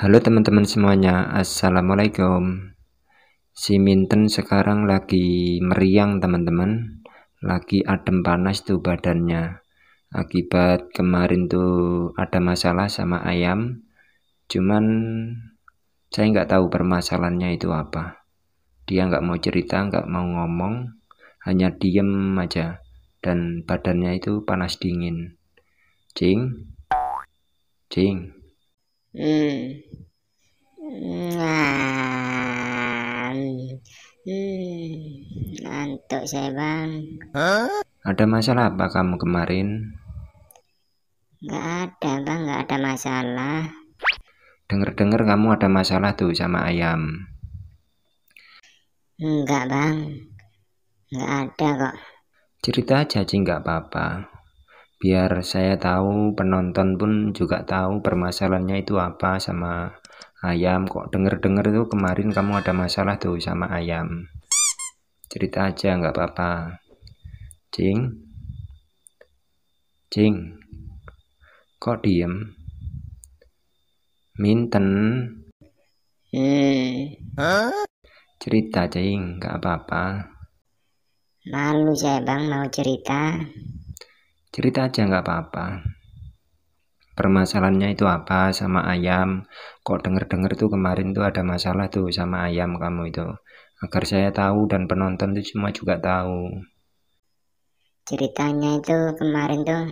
Halo teman-teman semuanya, Assalamualaikum Si Minten sekarang lagi meriang teman-teman Lagi adem panas tuh badannya Akibat kemarin tuh ada masalah sama ayam Cuman saya nggak tahu permasalahannya itu apa Dia nggak mau cerita, nggak mau ngomong Hanya diem aja Dan badannya itu panas dingin Jing Jing Hmm. Ngantuk saya bang. Ada masalah apa kamu kemarin? Gak ada bang, gak ada masalah. Dengar-dengar kamu ada masalah tuh sama ayam. Enggak bang, gak ada kok. Cerita aja sih nggak apa-apa biar saya tahu penonton pun juga tahu permasalahannya itu apa sama ayam kok denger-denger tuh kemarin kamu ada masalah tuh sama ayam cerita aja nggak apa-apa cing cing kok diem minten eh cerita cing nggak apa-apa malu saya bang mau cerita cerita aja nggak apa-apa permasalahannya itu apa sama ayam kok denger-denger tuh kemarin tuh ada masalah tuh sama ayam kamu itu agar saya tahu dan penonton tuh semua juga tahu ceritanya itu kemarin tuh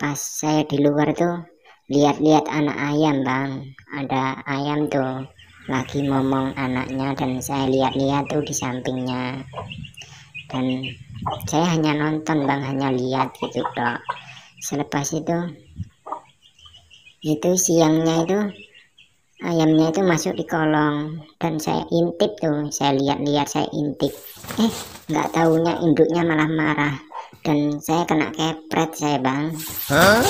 pas saya di luar tuh lihat-lihat anak ayam bang ada ayam tuh lagi ngomong anaknya dan saya lihat-lihat tuh di sampingnya dan hmm. saya hanya nonton bang hanya lihat gitu bro selepas itu itu siangnya itu ayamnya eh, itu masuk di kolong dan saya intip tuh saya lihat-lihat saya intip eh nggak taunya induknya malah marah dan saya kena kepret saya bang huh?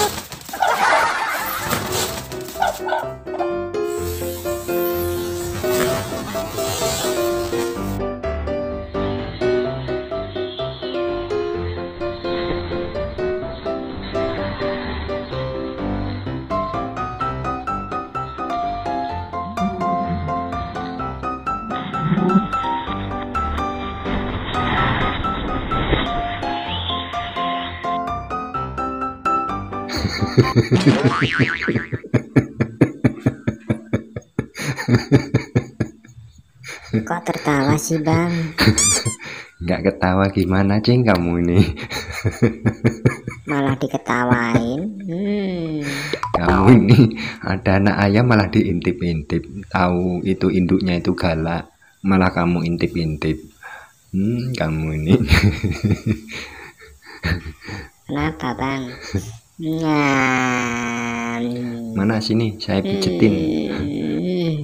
Kok tertawa sih bang? Gak ketawa gimana ceng kamu ini? malah diketawain. Hmm. Kamu ini ada anak ayam malah diintip-intip. Tahu itu induknya itu galak, malah kamu intip-intip. Hmm, kamu ini. Kenapa bang? Mana sini saya pijetin. Hmm,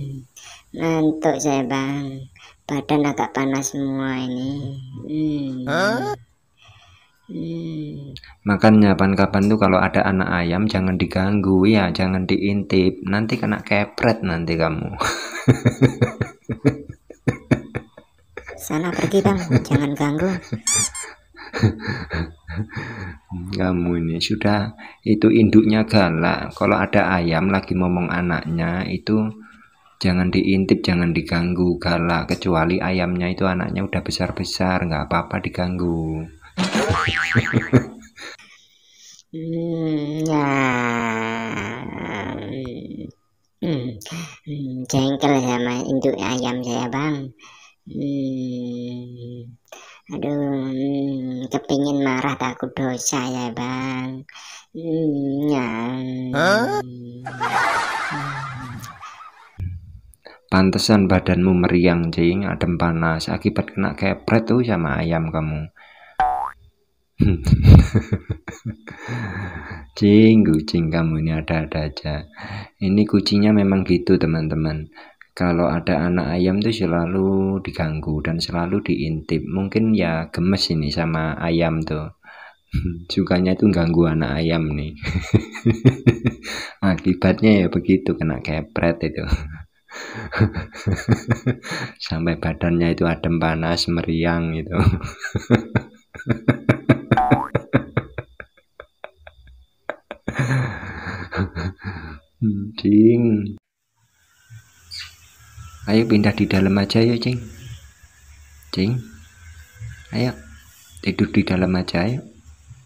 ngantuk saya bang. Badan agak panas semua ini. Hmm. hmm. Makanya kapan-kapan tuh kalau ada anak ayam jangan diganggu ya, jangan diintip. Nanti kena kepret nanti kamu. Sana pergi bang, jangan ganggu. kamu ini sudah itu induknya galak kalau ada ayam lagi ngomong anaknya itu jangan diintip jangan diganggu galak kecuali ayamnya itu anaknya udah besar-besar nggak apa-apa diganggu jengkel sama induk ayam saya bang. Hmm, aduh kepingin marah takut dosa ya bang hmm, Pantesan badanmu meriang jing adem panas akibat kena kepret tuh sama ayam kamu Cing, kucing kamu ini ada-ada aja. Ini kucingnya memang gitu, teman-teman kalau ada anak ayam tuh selalu diganggu dan selalu diintip mungkin ya gemes ini sama ayam tuh sukanya itu ganggu anak ayam nih akibatnya ya begitu kena kepret itu sampai badannya itu adem panas meriang gitu hmm, Ding ayo pindah di dalam aja ya cing cing ayo tidur di dalam aja ayo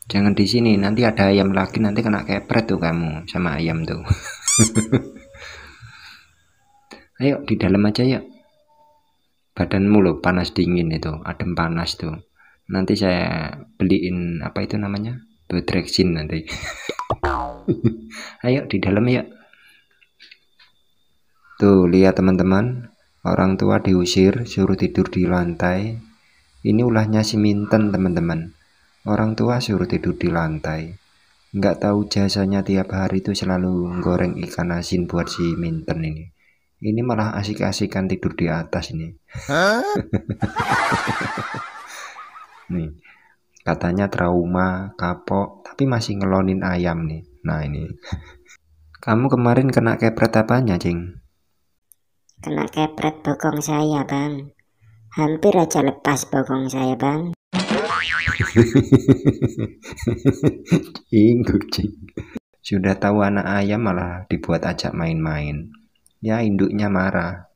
jangan di sini nanti ada ayam lagi nanti kena kepret tuh kamu sama ayam tuh ayo di dalam aja ya badanmu loh panas dingin itu adem panas tuh nanti saya beliin apa itu namanya bedrexin nanti ayo di dalam ya Tuh, lihat teman-teman. Orang tua diusir, suruh tidur di lantai. Ini ulahnya si Minten, teman-teman. Orang tua suruh tidur di lantai. Nggak tahu jasanya tiap hari itu selalu goreng ikan asin buat si Minten ini. Ini malah asik-asikan tidur di atas ini. nih, katanya trauma, kapok, tapi masih ngelonin ayam nih. Nah ini. Kamu kemarin kena kepret apanya, Cing? Kena kepret bokong saya bang. Hampir aja lepas bokong saya bang. Cing, kucing. Sudah tahu anak ayam malah dibuat ajak main-main. Ya induknya marah.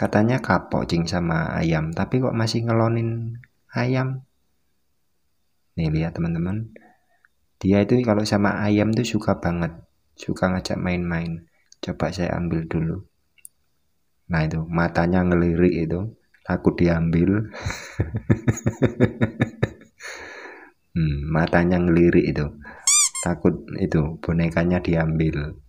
Katanya kapok cing sama ayam, tapi kok masih ngelonin ayam. Nih lihat teman-teman. Dia itu kalau sama ayam tuh suka banget, suka ngajak main-main. Coba saya ambil dulu nah itu matanya ngelirik itu takut diambil hmm, matanya ngelirik itu takut itu bonekanya diambil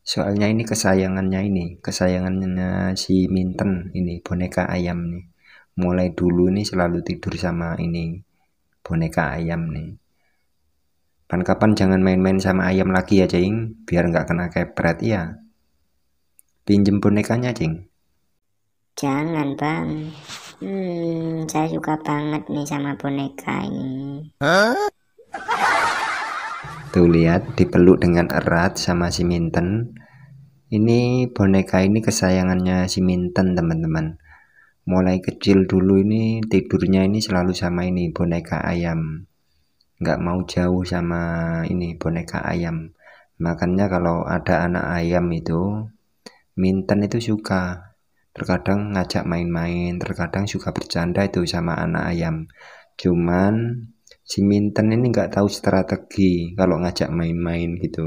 soalnya ini kesayangannya ini kesayangannya si Minten ini boneka ayam nih mulai dulu nih selalu tidur sama ini boneka ayam nih kapan-kapan jangan main-main sama ayam lagi ya cing biar nggak kena kepret ya Pinjem bonekanya, Cing. Jangan, Bang. Hmm, saya suka banget nih sama boneka ini. Huh? Tuh lihat, dipeluk dengan erat sama si Minten. Ini boneka ini kesayangannya si Minten, teman-teman. Mulai kecil dulu ini tidurnya ini selalu sama ini boneka ayam. Nggak mau jauh sama ini boneka ayam. Makanya kalau ada anak ayam itu Minten itu suka terkadang ngajak main-main, terkadang suka bercanda itu sama anak ayam. Cuman si Minten ini nggak tahu strategi kalau ngajak main-main gitu.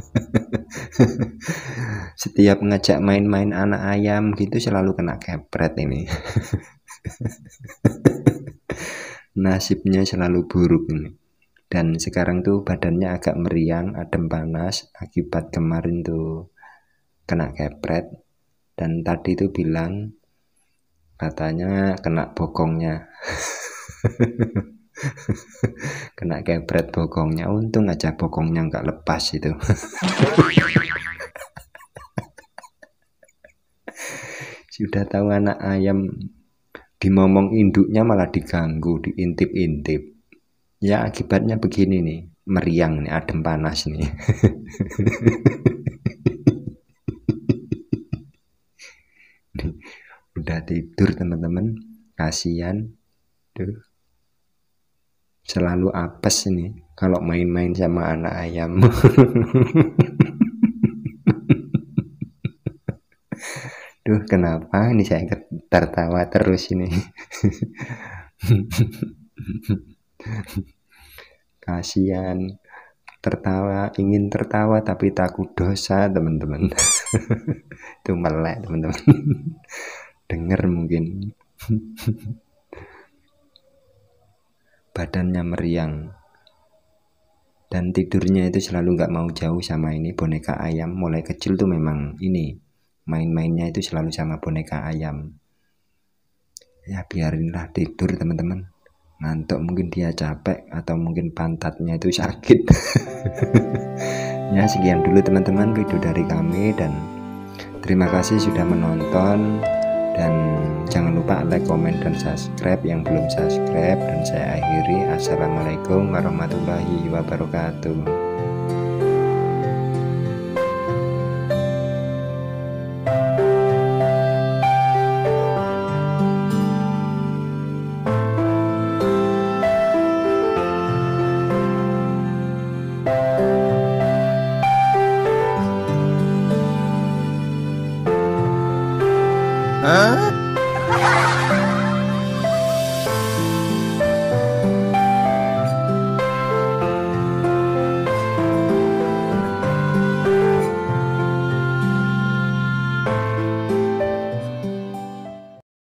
Setiap ngajak main-main anak ayam gitu selalu kena kepret ini. Nasibnya selalu buruk ini dan sekarang tuh badannya agak meriang adem panas akibat kemarin tuh kena kepret dan tadi tuh bilang katanya kena bokongnya kena kepret bokongnya untung aja bokongnya nggak lepas itu sudah tahu anak ayam dimomong induknya malah diganggu diintip-intip ya akibatnya begini nih meriang nih adem panas nih udah tidur teman-teman kasihan tuh selalu apes ini kalau main-main sama anak ayam Duh, kenapa ini saya tertawa terus ini. kasihan tertawa ingin tertawa tapi takut dosa teman-teman itu melek teman-teman dengar mungkin badannya meriang dan tidurnya itu selalu nggak mau jauh sama ini boneka ayam mulai kecil tuh memang ini main-mainnya itu selalu sama boneka ayam ya biarinlah tidur teman-teman ngantuk mungkin dia capek atau mungkin pantatnya itu sakit ya sekian dulu teman-teman video dari kami dan terima kasih sudah menonton dan jangan lupa like, komen, dan subscribe yang belum subscribe dan saya akhiri assalamualaikum warahmatullahi wabarakatuh Huh?